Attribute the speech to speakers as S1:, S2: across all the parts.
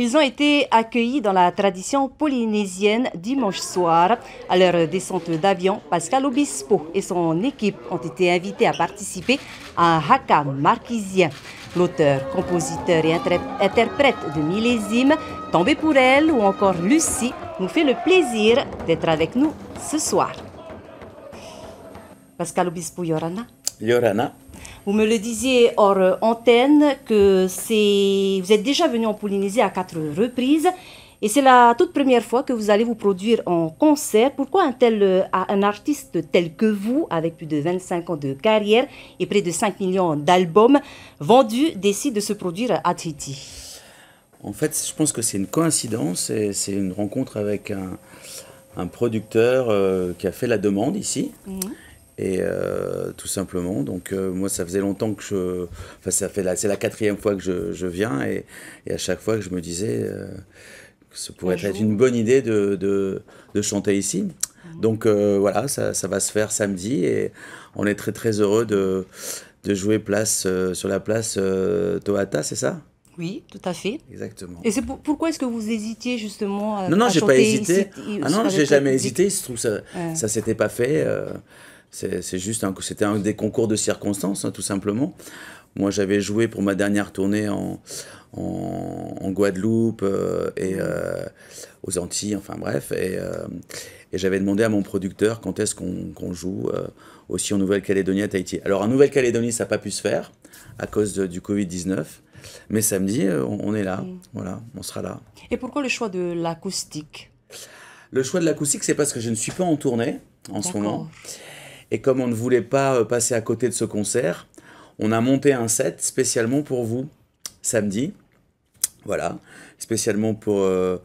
S1: Ils ont été accueillis dans la tradition polynésienne dimanche soir. À leur descente d'avion, Pascal Obispo et son équipe ont été invités à participer à un haka marquisien. L'auteur, compositeur et interprète de Millésime, Tombé pour elle ou encore Lucie nous fait le plaisir d'être avec nous ce soir. Pascal Obispo Yorana. Yorana. Vous me le disiez hors antenne que c'est vous êtes déjà venu en Polynésie à quatre reprises et c'est la toute première fois que vous allez vous produire en concert. Pourquoi un tel un artiste tel que vous avec plus de 25 ans de carrière et près de 5 millions d'albums vendus décide de se produire à Titi
S2: en fait, je pense que c'est une coïncidence et c'est une rencontre avec un, un producteur euh, qui a fait la demande ici. Mhm. Et euh, tout simplement, donc euh, moi ça faisait longtemps que je... Enfin ça fait c'est la quatrième fois que je, je viens et, à chaque fois que je me disais euh, que ce pourrait être une bonne idée de, de, de chanter ici. Mmh. Donc voilà, ça, ça, va se faire samedi et on est très très heureux de, de jouer place sur la place Tohata, c'est ça
S1: oui, tout à fait.
S2: Exactement. Et c'est
S1: pourquoi est-ce que vous hésitiez justement à Non, non, j'ai pas hésité. ah non, j'ai jamais
S2: hésité. Il se trouve ça, ça s'était pas fait. C'est juste, c'était un des concours de circonstances, hein, tout simplement. Moi, j'avais joué pour ma dernière tournée en, en, Guadeloupe euh, et euh, aux Antilles, enfin bref. Euh, et, j'avais demandé à mon producteur quand est-ce qu'on joue aussi en Nouvelle-Calédonie à Tahiti. Alors, en Nouvelle-Calédonie, ça n'a pas pu se faire à cause du Covid-19. Mais samedi, on, est là. Voilà, on sera là.
S1: Et pourquoi le choix de l'acoustique
S2: Le choix de l'acoustique, c'est parce que je ne suis pas en tournée en ce moment. Et comme on ne voulait pas euh, passer à côté de ce concert, on a monté un set spécialement pour vous, samedi. Voilà, spécialement pour, euh,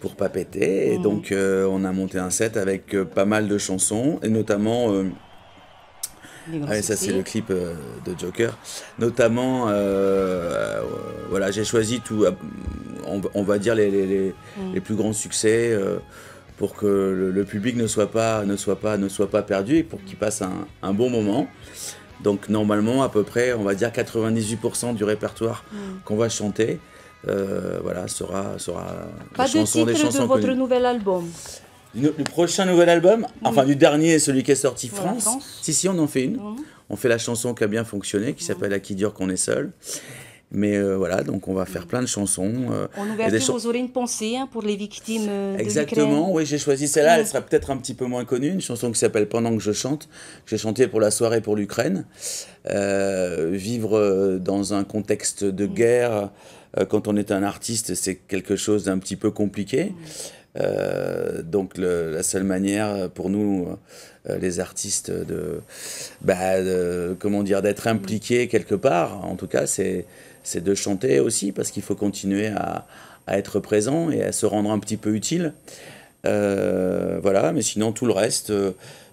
S2: pour Papété. Et mmh. donc, euh, on a monté un set avec pas mal de chansons, et notamment. ça c'est le clip de Joker. Notamment, voilà, j'ai choisi tout, on, va dire les, les mmh. plus grands succès pour que le, public ne soit pas, ne soit pas, ne soit pas perdu et pour qu'il passe un, bon moment. Donc normalement, à peu près, on va dire 98% du répertoire hmm. qu'on va chanter, euh, voilà, sera, sera pas de titre de votre
S1: nouvel album.
S2: Le, prochain nouvel album, enfin du dernier, celui qui est sorti France. Si si, on en fait une. Hmm. On fait la chanson qui a bien fonctionné, qui hmm. s'appelle À qui dure qu'on est seul. Mais euh, voilà, donc on va faire plein de chansons. On euh, en ouverture,
S1: une pensée hein, pour les victimes euh, Exactement, oui,
S2: j'ai choisi celle-là. Elle sera peut-être un petit peu moins connue. Une chanson qui s'appelle Pendant que je chante, j'ai chanté pour la soirée pour l'Ukraine. vivre dans un contexte de mm. guerre, quand on est un artiste, c'est quelque chose d'un petit peu compliqué. Mm. Euh, donc la seule manière euh, pour nous, euh, les artistes, bah, de, comment dire, d'être impliqués quelque part, en tout cas, c'est c'est de chanter aussi parce qu'il faut continuer à, être présent et à se rendre un petit peu utile. voilà, mais sinon tout le reste,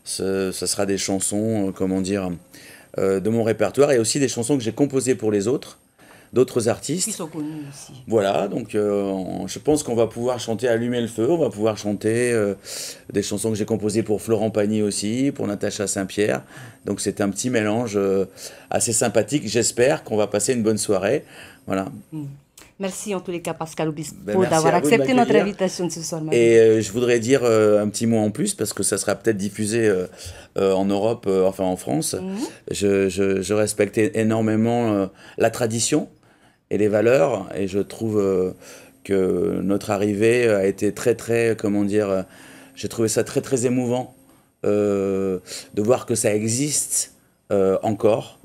S2: ce, sera des chansons, comment dire, de mon répertoire et aussi des chansons que j'ai composées pour les autres d'autres artistes. Qui sont connus aussi. Voilà, donc euh, je pense qu'on va pouvoir chanter Allumer le feu, on va pouvoir chanter euh, des chansons que j'ai composées pour Florent Pagny aussi, pour Natacha Saint-Pierre. Donc c'est un petit mélange euh, assez sympathique. J'espère qu'on va passer une bonne soirée. Voilà. Mm.
S1: Merci en tous les cas, Pascal Obispo, ben, d'avoir accepté notre invitation de ce soir. Et
S2: euh, je voudrais dire euh, un petit mot en plus, parce que ça sera peut-être diffusé euh, en Europe, enfin en France. Mhm. je, je, respecte énormément la tradition et les valeurs, et je trouve que notre arrivée a été très, très, comment dire, j'ai trouvé ça très, très émouvant de voir que ça existe euh, encore.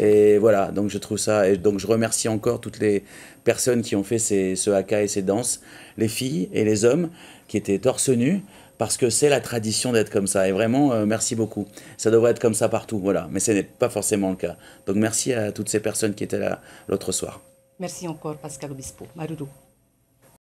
S2: Et voilà, donc je trouve ça. Et donc je remercie encore toutes les personnes qui ont fait ce haka et ces danses, les filles et les hommes qui étaient torse nus, parce que c'est la tradition d'être comme ça. Et vraiment, euh, merci beaucoup. Ça devrait être comme ça partout, voilà. Mais ce n'est pas forcément le cas. Donc merci à toutes ces personnes qui étaient là l'autre soir.
S1: Merci encore, Pascal Bispo, Maroudou.